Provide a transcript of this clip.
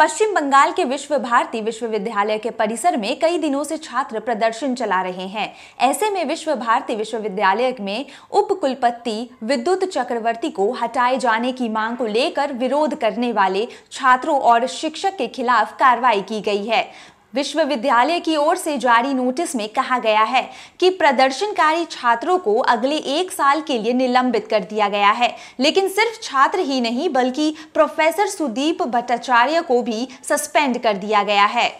पश्चिम बंगाल के विश्व भारती विश्वविद्यालय के परिसर में कई दिनों से छात्र प्रदर्शन चला रहे हैं ऐसे में विश्व भारती विश्वविद्यालय में उपकुलपति विद्युत चक्रवर्ती को हटाए जाने की मांग को लेकर विरोध करने वाले छात्रों और शिक्षक के खिलाफ कार्रवाई की गई है विश्वविद्यालय की ओर से जारी नोटिस में कहा गया है कि प्रदर्शनकारी छात्रों को अगले एक साल के लिए निलंबित कर दिया गया है लेकिन सिर्फ छात्र ही नहीं बल्कि प्रोफेसर सुदीप भट्टाचार्य को भी सस्पेंड कर दिया गया है